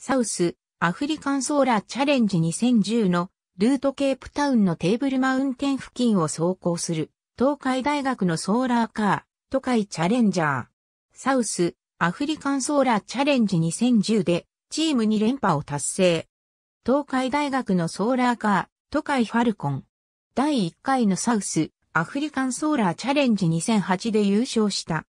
サウス、アフリカンソーラーチャレンジ2010のルートケープタウンのテーブルマウンテン付近を走行する東海大学のソーラーカー、都会チャレンジャー。サウス、アフリカンソーラーチャレンジ2010でチーム2連覇を達成。東海大学のソーラーカー、都会ファルコン。第1回のサウス、アフリカンソーラーチャレンジ2008で優勝した。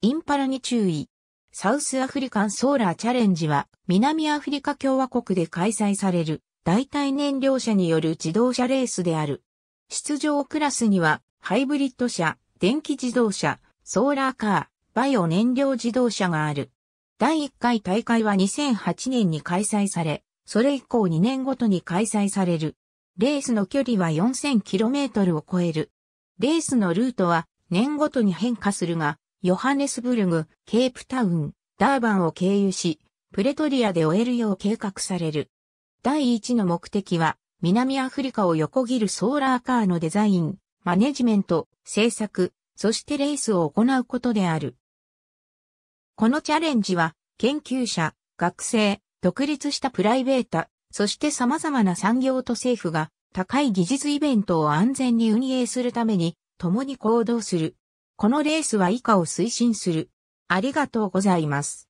インパラに注意。サウスアフリカンソーラーチャレンジは南アフリカ共和国で開催される代替燃料車による自動車レースである。出場クラスにはハイブリッド車、電気自動車、ソーラーカー、バイオ燃料自動車がある。第1回大会は2008年に開催され、それ以降2年ごとに開催される。レースの距離は 4000km を超える。レースのルートは年ごとに変化するが、ヨハネスブルグ、ケープタウン、ダーバンを経由し、プレトリアで終えるよう計画される。第一の目的は、南アフリカを横切るソーラーカーのデザイン、マネジメント、制作、そしてレースを行うことである。このチャレンジは、研究者、学生、独立したプライベート、そして様々な産業と政府が、高い技術イベントを安全に運営するために、共に行動する、このレースは以下を推進する。ありがとうございます。